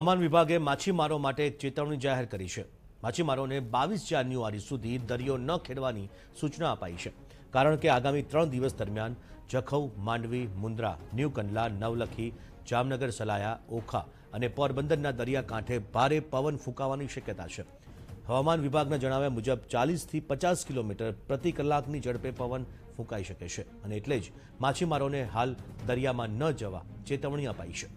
હવામાન વિભાગે માછીમારો માટે એક ચેતવણી જાહેર કરી છે માછીમારોને બાવીસ જાન્યુઆરી સુધી દરિયો ન ખેડવાની સૂચના અપાઈ છે કારણ કે આગામી ત્રણ દિવસ દરમિયાન જખૌ માંડવી મુંદ્રા ન્યૂ કંડલા નવલખી જામનગર સલાયા ઓખા અને પોરબંદરના દરિયાકાંઠે ભારે પવન ફૂંકાવાની શક્યતા છે હવામાન વિભાગના જણાવ્યા મુજબ ચાલીસથી પચાસ કિલોમીટર પ્રતિ કલાકની ઝડપે પવન ફૂંકાઈ શકે છે અને એટલે જ માછીમારોને હાલ દરિયામાં ન જવા ચેતવણી અપાઈ છે